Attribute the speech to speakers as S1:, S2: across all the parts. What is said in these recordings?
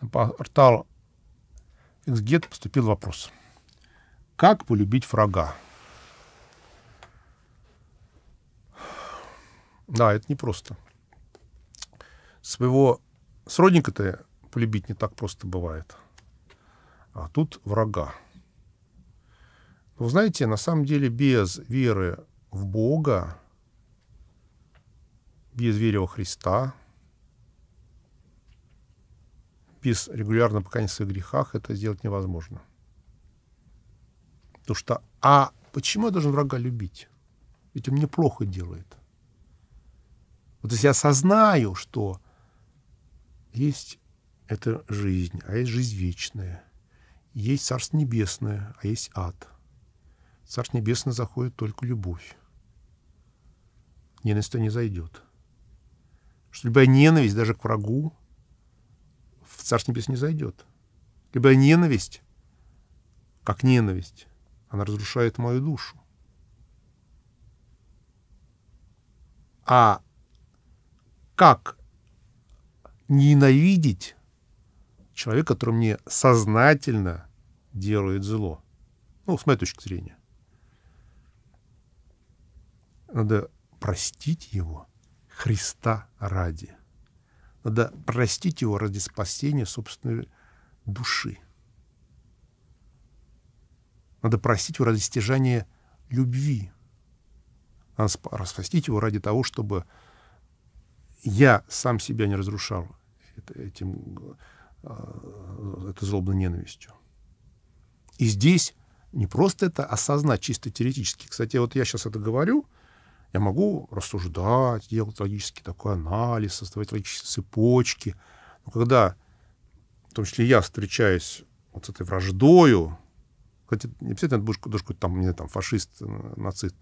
S1: На портал XGET поступил вопрос. Как полюбить врага? Да, это непросто. Своего сродника-то полюбить не так просто бывает. А тут врага. Ну, вы знаете, на самом деле без веры в Бога, без веры во Христа – пис регулярно покаяние в своих грехах, это сделать невозможно. Потому что, а почему я должен врага любить? Ведь он мне плохо делает. Вот если я осознаю, что есть эта жизнь, а есть жизнь вечная, есть Царство Небесное, а есть ад. Царство Небесное заходит только любовь. Ненависть-то не зайдет. Что любая ненависть даже к врагу Царство Небес не зайдет. Ибо ненависть, как ненависть, она разрушает мою душу. А как ненавидеть человека, который мне сознательно делает зло? Ну, с моей точки зрения. Надо простить его Христа ради. Надо простить его ради спасения собственной души. Надо простить его ради стяжания любви. Надо простить его ради того, чтобы я сам себя не разрушал этим, а, этой злобной ненавистью. И здесь не просто это осознать чисто теоретически. Кстати, вот я сейчас это говорю — я могу рассуждать, делать логический такой анализ, создавать логические цепочки. Но когда, в том числе я, встречаюсь вот с этой враждою, хотя не обязательно это будешь, будешь какой-то там, не знаю, там, фашист, нацист,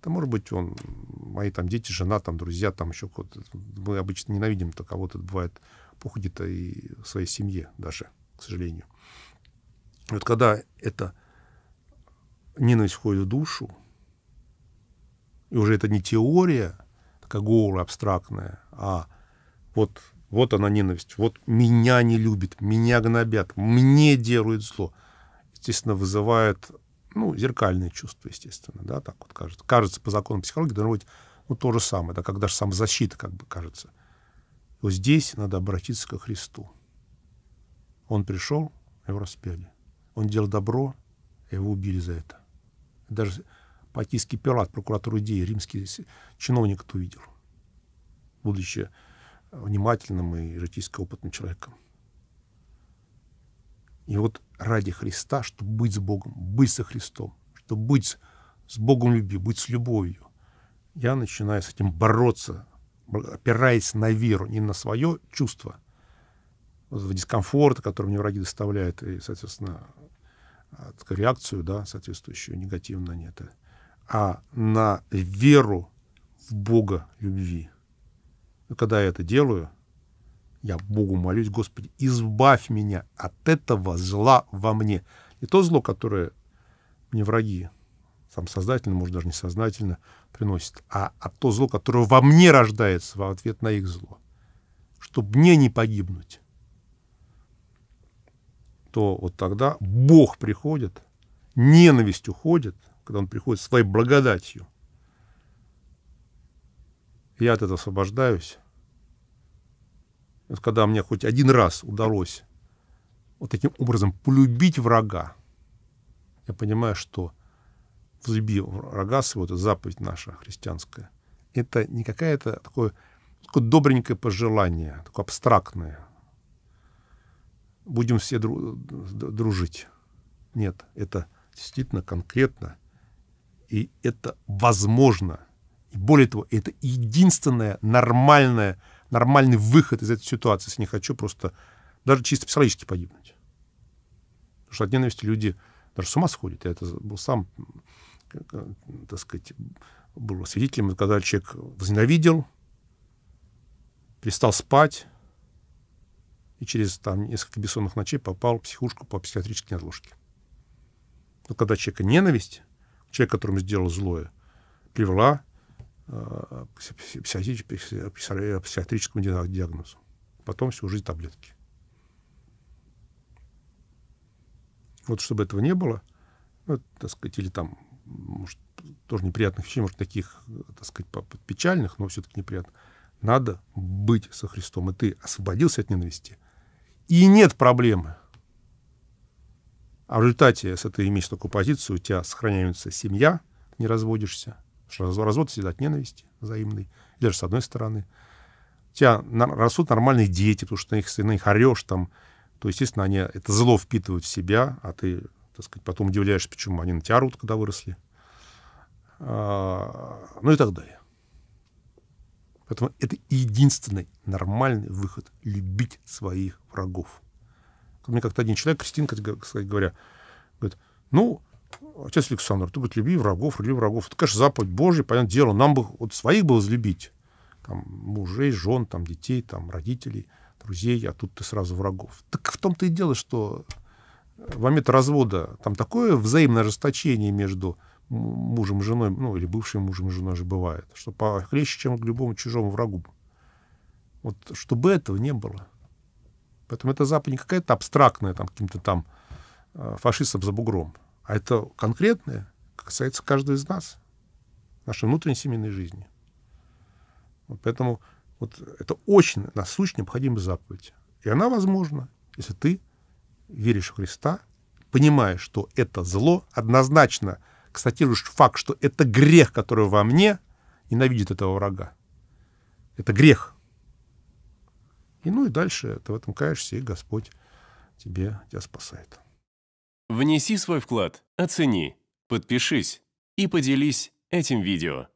S1: это может быть он, мои там дети, жена, там, друзья, там еще кто-то. Мы обычно ненавидим-то кого-то, бывает, походит и в своей семье даже, к сожалению. И вот когда эта ненависть входит в душу, и уже это не теория, такая гоура абстрактная, а вот, вот она ненависть, вот меня не любит, меня гнобят, мне делают зло. Естественно, вызывает ну, зеркальные чувства, естественно, да, так вот кажется. Кажется, по закону психологии должно быть ну, то же самое, да, как даже самозащита, как бы кажется. Вот здесь надо обратиться ко Христу. Он пришел, его распяли. Он делал добро, его убили за это. Даже Покийский пират прокуратор идеи, римский чиновник это увидел, будучи внимательным и житейско опытным человеком. И вот ради Христа, чтобы быть с Богом, быть со Христом, чтобы быть с Богом любви, быть с любовью, я начинаю с этим бороться, опираясь на веру, не на свое чувство, в дискомфорт, который мне враги доставляют, и, соответственно, а, реакцию, да, соответствующую негативно на это а на веру в Бога любви. И ну, когда я это делаю, я Богу молюсь, Господи, избавь меня от этого зла во мне. и то зло, которое мне враги, там сознательно, может, даже несознательно приносит, а от а то зло, которое во мне рождается в ответ на их зло. Чтобы мне не погибнуть, то вот тогда Бог приходит, ненависть уходит — когда он приходит своей благодатью. Я от этого освобождаюсь. Вот когда мне хоть один раз удалось вот таким образом полюбить врага, я понимаю, что возлюби врага своего, это заповедь наша христианская, это не какое-то такое, такое добренькое пожелание, такое абстрактное. Будем все дру, дружить. Нет, это действительно конкретно и это возможно. И более того, это единственная нормальная нормальный выход из этой ситуации, если не хочу просто даже чисто психологически погибнуть. Потому что от ненависти люди даже с ума сходят. Я это был сам, э, так сказать, был свидетелем, когда человек возненавидел, перестал спать, и через там, несколько бессонных ночей попал в психушку по психиатрической неотложке. но когда человека ненависть, человек, которому сделал злое, привела к э, психиатрическому диагнозу. Потом всю жизнь таблетки. Вот чтобы этого не было, ну, так сказать, или там, может, тоже неприятных вещей, может, таких, так сказать, печальных, но все-таки неприятных, надо быть со Христом. И ты освободился от ненависти. И нет проблемы. А в результате, если ты имеешь такую позицию, у тебя сохраняется семья, не разводишься. Развод всегда от ненависти взаимной, или же с одной стороны. У тебя растут нормальные дети, потому что на их, на их орешь там, то, естественно, они это зло впитывают в себя, а ты, так сказать, потом удивляешься, почему они на тебя орут, когда выросли. А, ну и так далее. Поэтому это единственный нормальный выход — любить своих врагов. Ко мне как-то один человек, Кристинка, кстати говоря, говорит, ну, отец Александр, ты вот люби врагов, люби врагов. Это, конечно, заповедь Божья, понятное дело, нам бы вот своих бы возлюбить. Там мужей, жен, там детей, там родителей, друзей, а тут ты сразу врагов. Так в том-то и дело, что в момент развода там такое взаимное ожесточение между мужем и женой, ну, или бывшим мужем и женой же бывает, что похлеще, чем к любому чужому врагу. Вот чтобы этого не было. Поэтому это Запад не какая-то абстрактная, там, каким-то там э, фашистов за бугром, а это конкретное, касается каждого из нас, нашей внутренней семейной жизни. Вот поэтому вот это очень насущно необходимая заповедь. И она возможна, если ты веришь в Христа, понимаешь, что это зло, однозначно констатируешь факт, что это грех, который во мне ненавидит этого врага. Это грех, и ну и дальше ты в этом каешься, и Господь тебе, тебя спасает. Внеси свой вклад, оцени, подпишись и поделись этим видео.